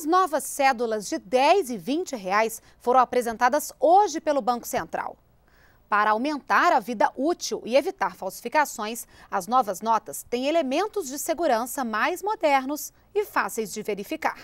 As novas cédulas de 10 e 20 reais foram apresentadas hoje pelo Banco Central. Para aumentar a vida útil e evitar falsificações, as novas notas têm elementos de segurança mais modernos e fáceis de verificar.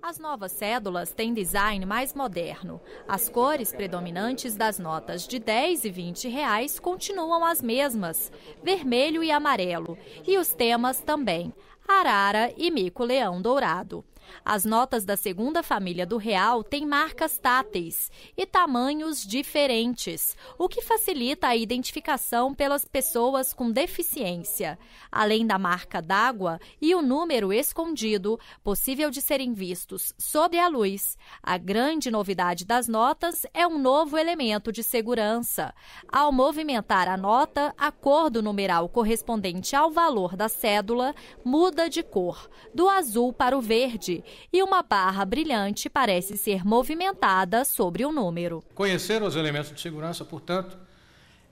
As novas cédulas têm design mais moderno. As cores predominantes das notas de 10 e 20 reais continuam as mesmas, vermelho e amarelo, e os temas também, arara e mico-leão dourado. As notas da segunda família do real têm marcas táteis e tamanhos diferentes, o que facilita a identificação pelas pessoas com deficiência. Além da marca d'água e o número escondido, possível de serem vistos sob a luz, a grande novidade das notas é um novo elemento de segurança. Ao movimentar a nota, a cor do numeral correspondente ao valor da cédula muda de cor, do azul para o verde e uma barra brilhante parece ser movimentada sobre o número. Conhecer os elementos de segurança, portanto,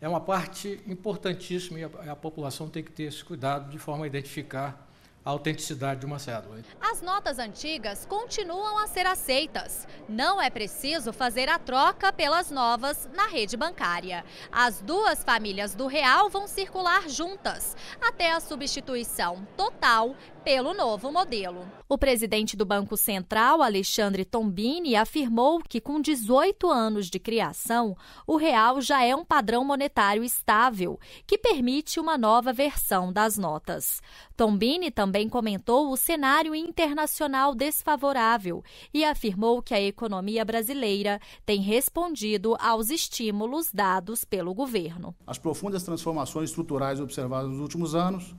é uma parte importantíssima e a, a população tem que ter esse cuidado de forma a identificar a autenticidade de uma cédula. As notas antigas continuam a ser aceitas. Não é preciso fazer a troca pelas novas na rede bancária. As duas famílias do real vão circular juntas até a substituição total pelo novo modelo. O presidente do Banco Central, Alexandre Tombini, afirmou que com 18 anos de criação, o real já é um padrão monetário estável, que permite uma nova versão das notas. Tombini também comentou o cenário internacional desfavorável e afirmou que a economia brasileira tem respondido aos estímulos dados pelo governo. As profundas transformações estruturais observadas nos últimos anos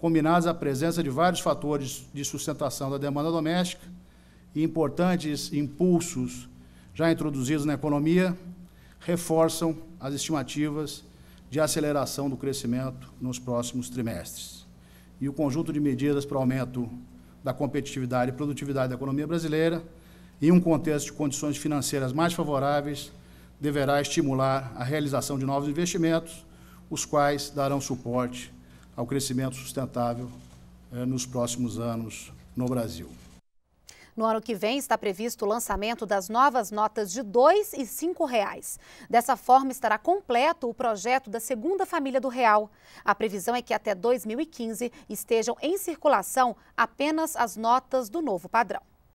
combinadas à presença de vários fatores de sustentação da demanda doméstica e importantes impulsos já introduzidos na economia, reforçam as estimativas de aceleração do crescimento nos próximos trimestres. E o conjunto de medidas para o aumento da competitividade e produtividade da economia brasileira, em um contexto de condições financeiras mais favoráveis, deverá estimular a realização de novos investimentos, os quais darão suporte ao crescimento sustentável eh, nos próximos anos no Brasil. No ano que vem está previsto o lançamento das novas notas de R$ e R$ reais. Dessa forma estará completo o projeto da segunda família do real. A previsão é que até 2015 estejam em circulação apenas as notas do novo padrão.